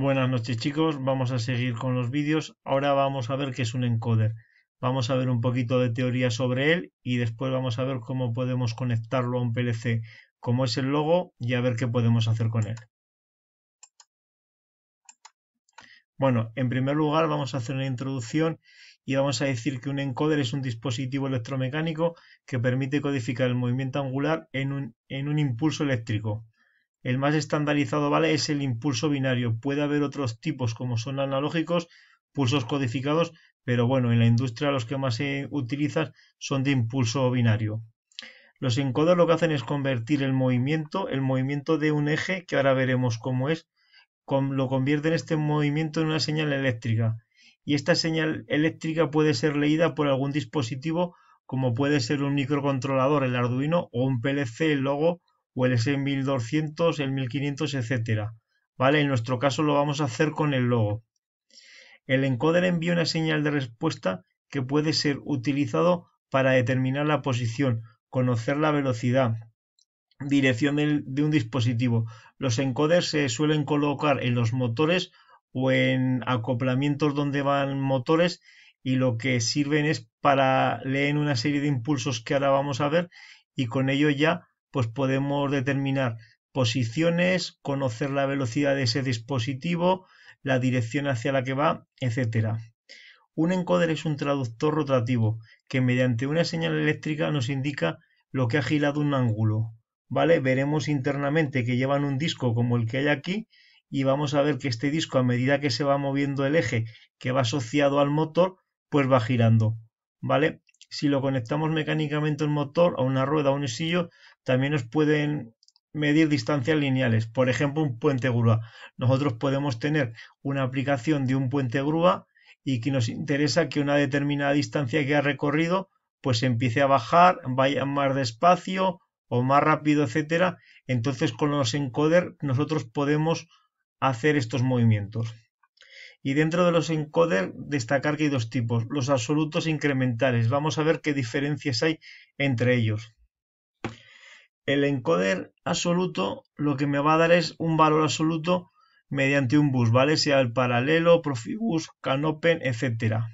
Buenas noches chicos, vamos a seguir con los vídeos. Ahora vamos a ver qué es un encoder. Vamos a ver un poquito de teoría sobre él y después vamos a ver cómo podemos conectarlo a un PLC, como es el logo y a ver qué podemos hacer con él. Bueno, en primer lugar vamos a hacer una introducción y vamos a decir que un encoder es un dispositivo electromecánico que permite codificar el movimiento angular en un, en un impulso eléctrico. El más estandarizado ¿vale? es el impulso binario. Puede haber otros tipos como son analógicos, pulsos codificados, pero bueno, en la industria los que más se utilizan son de impulso binario. Los encoders lo que hacen es convertir el movimiento, el movimiento de un eje, que ahora veremos cómo es, lo convierten este movimiento en una señal eléctrica. Y esta señal eléctrica puede ser leída por algún dispositivo como puede ser un microcontrolador, el Arduino o un PLC, el Logo o el S1200, el 1500, etcétera. ¿Vale? En nuestro caso lo vamos a hacer con el logo. El encoder envía una señal de respuesta que puede ser utilizado para determinar la posición, conocer la velocidad, dirección de un dispositivo. Los encoders se suelen colocar en los motores o en acoplamientos donde van motores y lo que sirven es para leer una serie de impulsos que ahora vamos a ver y con ello ya pues podemos determinar posiciones, conocer la velocidad de ese dispositivo, la dirección hacia la que va, etc. Un encoder es un traductor rotativo que mediante una señal eléctrica nos indica lo que ha girado un ángulo. ¿Vale? Veremos internamente que llevan un disco como el que hay aquí y vamos a ver que este disco a medida que se va moviendo el eje que va asociado al motor, pues va girando. ¿Vale? Si lo conectamos mecánicamente al motor, a una rueda, a un sillo, también nos pueden medir distancias lineales. Por ejemplo, un puente grúa. Nosotros podemos tener una aplicación de un puente grúa y que nos interesa que una determinada distancia que ha recorrido pues empiece a bajar, vaya más despacio o más rápido, etcétera. Entonces con los encoder nosotros podemos hacer estos movimientos. Y dentro de los encoder destacar que hay dos tipos, los absolutos incrementales. Vamos a ver qué diferencias hay entre ellos el encoder absoluto lo que me va a dar es un valor absoluto mediante un bus, ¿vale? Sea el paralelo, profibus, canopen, etcétera.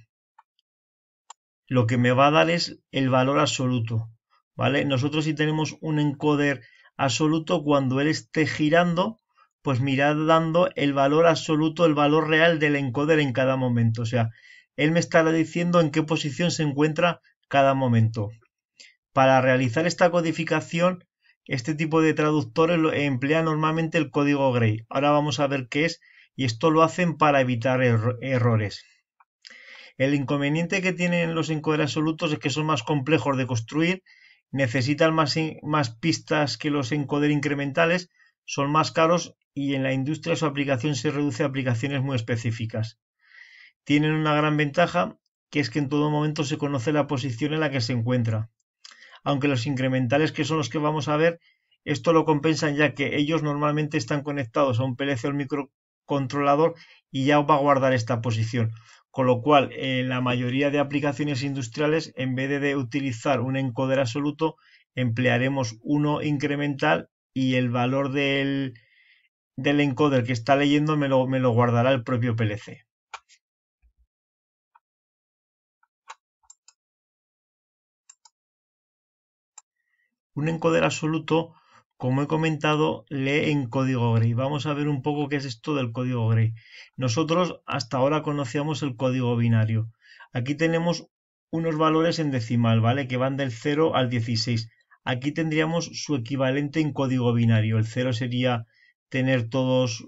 Lo que me va a dar es el valor absoluto, ¿vale? Nosotros si tenemos un encoder absoluto, cuando él esté girando, pues mirad dando el valor absoluto, el valor real del encoder en cada momento. O sea, él me estará diciendo en qué posición se encuentra cada momento. Para realizar esta codificación este tipo de traductores emplea normalmente el código Gray. Ahora vamos a ver qué es y esto lo hacen para evitar errores. El inconveniente que tienen los encoder absolutos es que son más complejos de construir, necesitan más, más pistas que los encoder incrementales, son más caros y en la industria su aplicación se reduce a aplicaciones muy específicas. Tienen una gran ventaja, que es que en todo momento se conoce la posición en la que se encuentra aunque los incrementales, que son los que vamos a ver, esto lo compensan ya que ellos normalmente están conectados a un PLC o al microcontrolador y ya va a guardar esta posición. Con lo cual, en la mayoría de aplicaciones industriales, en vez de utilizar un encoder absoluto, emplearemos uno incremental y el valor del, del encoder que está leyendo me lo, me lo guardará el propio PLC. Un encoder absoluto, como he comentado, lee en código gray. Vamos a ver un poco qué es esto del código gray. Nosotros hasta ahora conocíamos el código binario. Aquí tenemos unos valores en decimal, ¿vale? Que van del 0 al 16. Aquí tendríamos su equivalente en código binario. El 0 sería tener todos,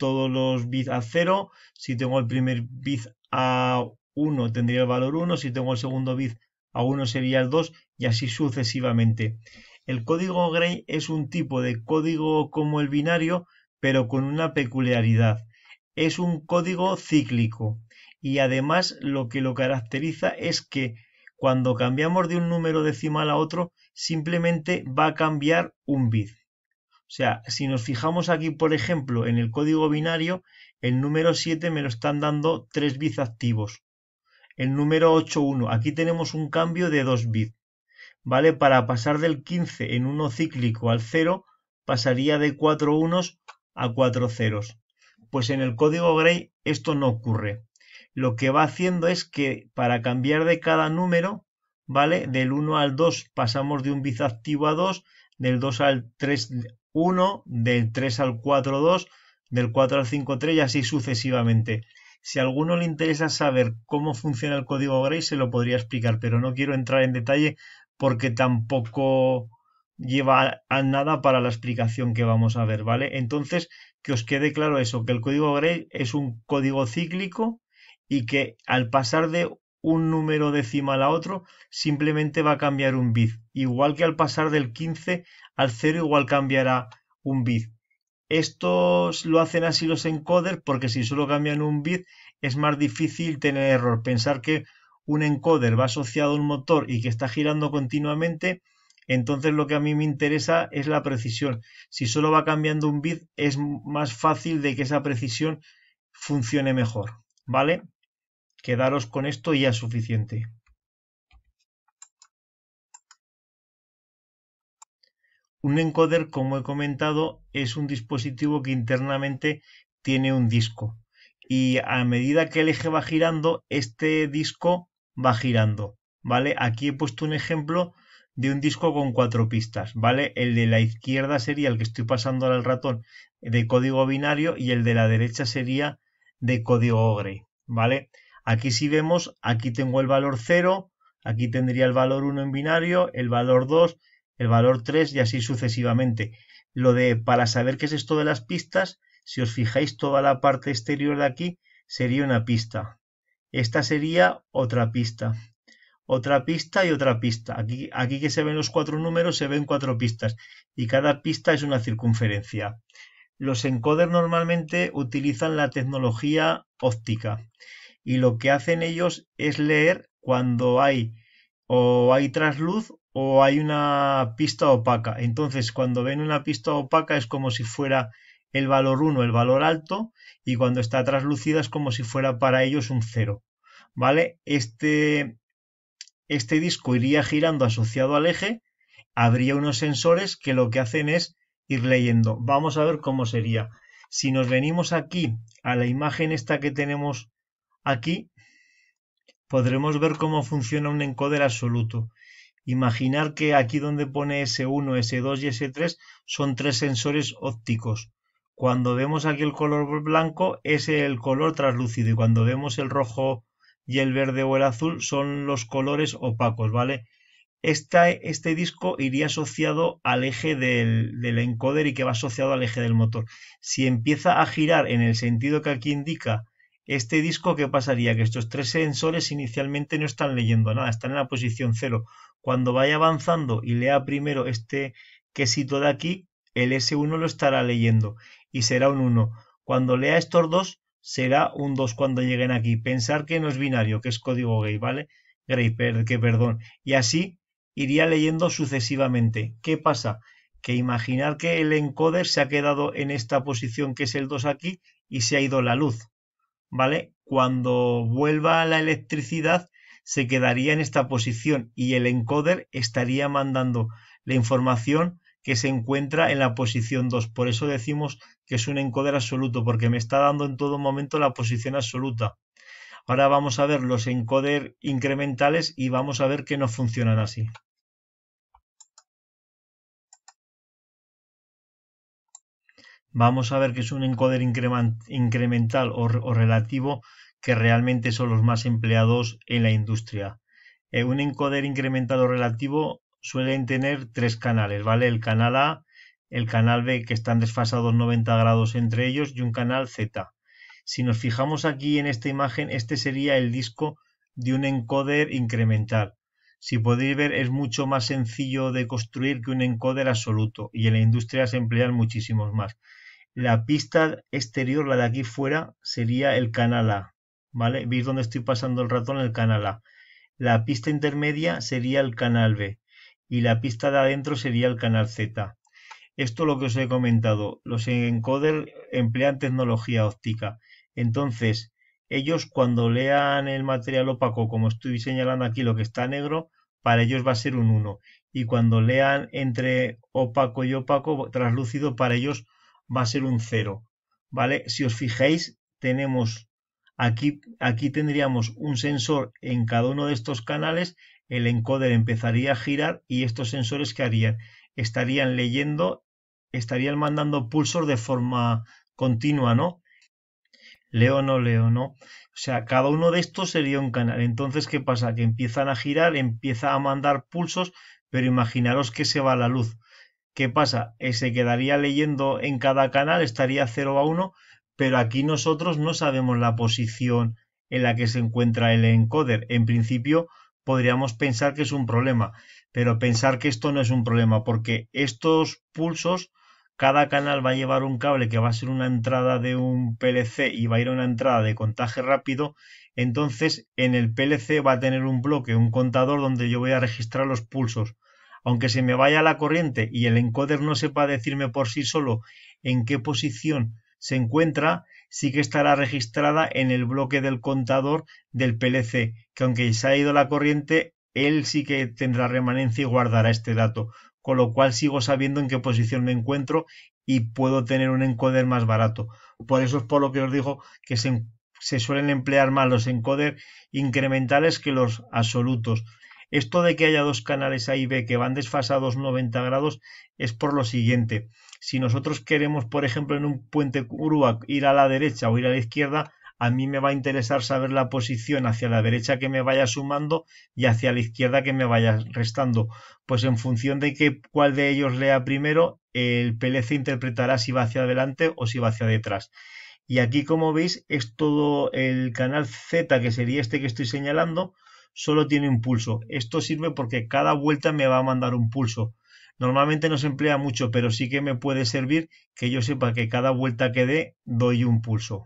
todos los bits a 0. Si tengo el primer bit a 1 tendría el valor 1, si tengo el segundo bit a 1 sería el 2 y así sucesivamente. El código Gray es un tipo de código como el binario, pero con una peculiaridad. Es un código cíclico y además lo que lo caracteriza es que cuando cambiamos de un número decimal a otro, simplemente va a cambiar un bit. O sea, si nos fijamos aquí, por ejemplo, en el código binario, el número 7 me lo están dando 3 bits activos. El número 8.1, aquí tenemos un cambio de 2 bits. ¿vale? Para pasar del 15 en 1 cíclico al 0, pasaría de 4 unos a 4 ceros. Pues en el código Gray esto no ocurre. Lo que va haciendo es que para cambiar de cada número, ¿vale? Del 1 al 2 pasamos de un activo a 2, del 2 al 3 1, del 3 al 4 2, del 4 al 5 3 y así sucesivamente. Si a alguno le interesa saber cómo funciona el código Gray, se lo podría explicar, pero no quiero entrar en detalle porque tampoco lleva a nada para la explicación que vamos a ver, ¿vale? Entonces, que os quede claro eso, que el código Gray es un código cíclico y que al pasar de un número decimal a otro, simplemente va a cambiar un bit. Igual que al pasar del 15 al 0, igual cambiará un bit. Estos lo hacen así los encoders porque si solo cambian un bit es más difícil tener error. Pensar que un encoder va asociado a un motor y que está girando continuamente, entonces lo que a mí me interesa es la precisión. Si solo va cambiando un bit, es más fácil de que esa precisión funcione mejor, ¿vale? Quedaros con esto ya es suficiente. Un encoder, como he comentado, es un dispositivo que internamente tiene un disco. Y a medida que el eje va girando, este disco va girando, ¿vale? Aquí he puesto un ejemplo de un disco con cuatro pistas, ¿vale? El de la izquierda sería el que estoy pasando al ratón de código binario y el de la derecha sería de código OGRE, ¿vale? Aquí si vemos, aquí tengo el valor 0, aquí tendría el valor 1 en binario, el valor 2, el valor 3 y así sucesivamente. Lo de para saber qué es esto de las pistas, si os fijáis toda la parte exterior de aquí sería una pista, esta sería otra pista. Otra pista y otra pista. Aquí, aquí que se ven los cuatro números se ven cuatro pistas y cada pista es una circunferencia. Los encoders normalmente utilizan la tecnología óptica y lo que hacen ellos es leer cuando hay o hay trasluz o hay una pista opaca. Entonces, cuando ven una pista opaca es como si fuera el valor 1, el valor alto, y cuando está traslucida es como si fuera para ellos un 0. ¿Vale? Este, este disco iría girando asociado al eje, habría unos sensores que lo que hacen es ir leyendo. Vamos a ver cómo sería. Si nos venimos aquí a la imagen esta que tenemos aquí, podremos ver cómo funciona un encoder absoluto. Imaginar que aquí donde pone S1, S2 y S3 son tres sensores ópticos. Cuando vemos aquí el color blanco es el color translúcido y cuando vemos el rojo y el verde o el azul son los colores opacos, ¿vale? Este, disco iría asociado al eje del, del encoder y que va asociado al eje del motor. Si empieza a girar en el sentido que aquí indica este disco, ¿qué pasaría? Que estos tres sensores inicialmente no están leyendo nada, están en la posición cero. Cuando vaya avanzando y lea primero este quesito de aquí, el S1 lo estará leyendo y será un 1. Cuando lea estos dos, será un 2 cuando lleguen aquí. Pensar que no es binario, que es código gay, ¿vale? Gray, que perdón. Y así iría leyendo sucesivamente. ¿Qué pasa? Que imaginar que el encoder se ha quedado en esta posición que es el 2 aquí y se ha ido la luz, ¿vale? Cuando vuelva la electricidad se quedaría en esta posición y el encoder estaría mandando la información que se encuentra en la posición 2. Por eso decimos que es un encoder absoluto, porque me está dando en todo momento la posición absoluta. Ahora vamos a ver los encoder incrementales y vamos a ver que no funcionan así. Vamos a ver que es un encoder incremental o, relativo que realmente son los más empleados en la industria. Eh, un encoder incremental o relativo suelen tener tres canales, ¿vale? El canal A, el canal B, que están desfasados 90 grados entre ellos, y un canal Z. Si nos fijamos aquí en esta imagen, este sería el disco de un encoder incremental. Si podéis ver, es mucho más sencillo de construir que un encoder absoluto y en la industria se emplean muchísimos más. La pista exterior, la de aquí fuera, sería el canal A, ¿vale? ¿Veis dónde estoy pasando el ratón? El canal A. La pista intermedia sería el canal B y la pista de adentro sería el canal Z. Esto lo que os he comentado, los encoder emplean tecnología óptica. Entonces, ellos cuando lean el material opaco, como estoy señalando aquí lo que está negro, para ellos va a ser un 1. Y cuando lean entre opaco y opaco, traslúcido, para ellos va a ser un 0. ¿Vale? Si os fijáis, tenemos aquí, aquí tendríamos un sensor en cada uno de estos canales el encoder empezaría a girar y estos sensores que harían estarían leyendo, estarían mandando pulsos de forma continua, ¿no? Leo, no leo, ¿no? O sea, cada uno de estos sería un canal. Entonces, ¿qué pasa? Que empiezan a girar, empieza a mandar pulsos, pero imaginaros que se va la luz. ¿Qué pasa? Eh, se quedaría leyendo en cada canal, estaría 0 a 1, pero aquí nosotros no sabemos la posición en la que se encuentra el encoder. En principio, podríamos pensar que es un problema, pero pensar que esto no es un problema, porque estos pulsos, cada canal va a llevar un cable que va a ser una entrada de un PLC y va a ir a una entrada de contaje rápido, entonces en el PLC va a tener un bloque, un contador donde yo voy a registrar los pulsos. Aunque se me vaya la corriente y el encoder no sepa decirme por sí solo en qué posición se encuentra, sí que estará registrada en el bloque del contador del PLC, que aunque se ha ido la corriente, él sí que tendrá remanencia y guardará este dato, con lo cual sigo sabiendo en qué posición me encuentro y puedo tener un encoder más barato. Por eso es por lo que os digo que se, suelen emplear más los encoder incrementales que los absolutos. Esto de que haya dos canales A y B que van desfasados 90 grados es por lo siguiente si nosotros queremos, por ejemplo, en un puente curva ir a la derecha o ir a la izquierda, a mí me va a interesar saber la posición hacia la derecha que me vaya sumando y hacia la izquierda que me vaya restando. Pues en función de que cuál de ellos lea primero, el PLC interpretará si va hacia adelante o si va hacia detrás. Y aquí, como veis, es todo el canal Z, que sería este que estoy señalando, solo tiene un pulso. Esto sirve porque cada vuelta me va a mandar un pulso. Normalmente no se emplea mucho, pero sí que me puede servir que yo sepa que cada vuelta que dé doy un pulso.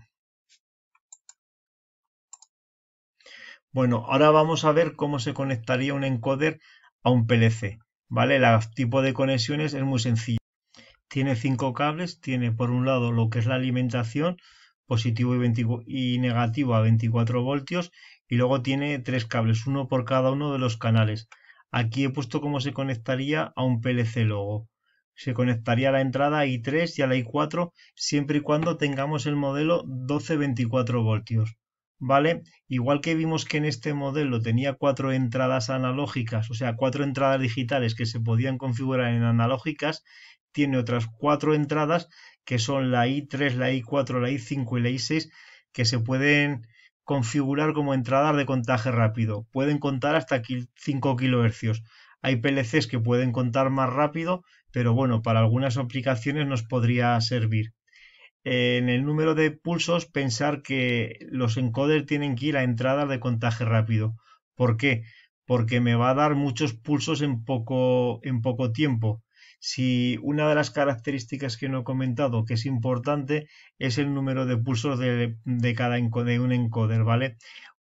Bueno, ahora vamos a ver cómo se conectaría un encoder a un PLC. ¿Vale? El tipo de conexiones es muy sencillo. Tiene cinco cables, tiene por un lado lo que es la alimentación, positivo y, y negativo a 24 voltios, y luego tiene tres cables, uno por cada uno de los canales. Aquí he puesto cómo se conectaría a un PLC logo. Se conectaría a la entrada I3 y a la I4 siempre y cuando tengamos el modelo 1224 voltios. ¿Vale? Igual que vimos que en este modelo tenía cuatro entradas analógicas, o sea, cuatro entradas digitales que se podían configurar en analógicas, tiene otras cuatro entradas que son la I3, la I4, la I5 y la I6 que se pueden configurar como entradas de contaje rápido. Pueden contar hasta 5 kHz. Hay PLCs que pueden contar más rápido, pero bueno, para algunas aplicaciones nos podría servir. En el número de pulsos, pensar que los encoders tienen que ir a entradas de contaje rápido. ¿Por qué? Porque me va a dar muchos pulsos en poco, en poco tiempo si una de las características que no he comentado que es importante es el número de pulsos de, cada de un encoder, ¿vale?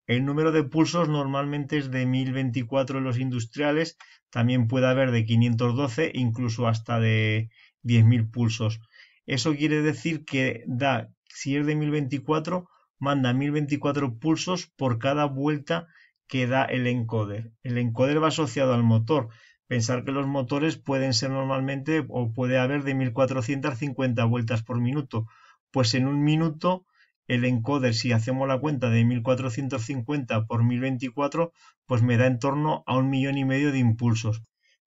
El número de pulsos normalmente es de 1024 en los industriales, también puede haber de 512, incluso hasta de 10.000 pulsos. Eso quiere decir que da, si es de 1024, manda 1024 pulsos por cada vuelta que da el encoder. El encoder va asociado al motor Pensar que los motores pueden ser normalmente o puede haber de 1450 vueltas por minuto. Pues en un minuto el encoder, si hacemos la cuenta de 1450 por 1024, pues me da en torno a un millón y medio de impulsos.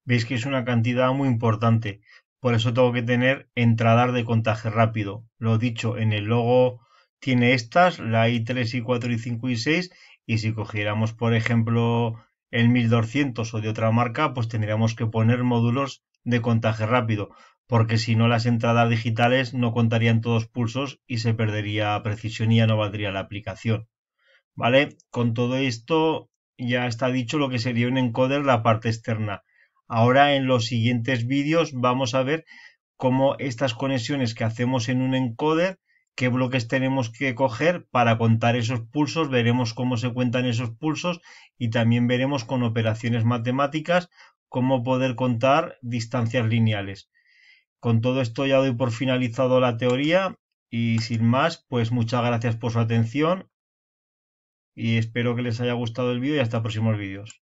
Veis que es una cantidad muy importante. Por eso tengo que tener entradas de contaje rápido. Lo dicho, en el logo tiene estas, la I3, I4, I5, I6. Y si cogiéramos, por ejemplo, el 1200 o de otra marca, pues tendríamos que poner módulos de contaje rápido, porque si no las entradas digitales no contarían todos pulsos y se perdería precisión y ya no valdría la aplicación. ¿Vale? Con todo esto ya está dicho lo que sería un encoder la parte externa. Ahora en los siguientes vídeos vamos a ver cómo estas conexiones que hacemos en un encoder qué bloques tenemos que coger para contar esos pulsos, veremos cómo se cuentan esos pulsos y también veremos con operaciones matemáticas cómo poder contar distancias lineales. Con todo esto ya doy por finalizado la teoría y sin más, pues muchas gracias por su atención y espero que les haya gustado el vídeo y hasta próximos vídeos.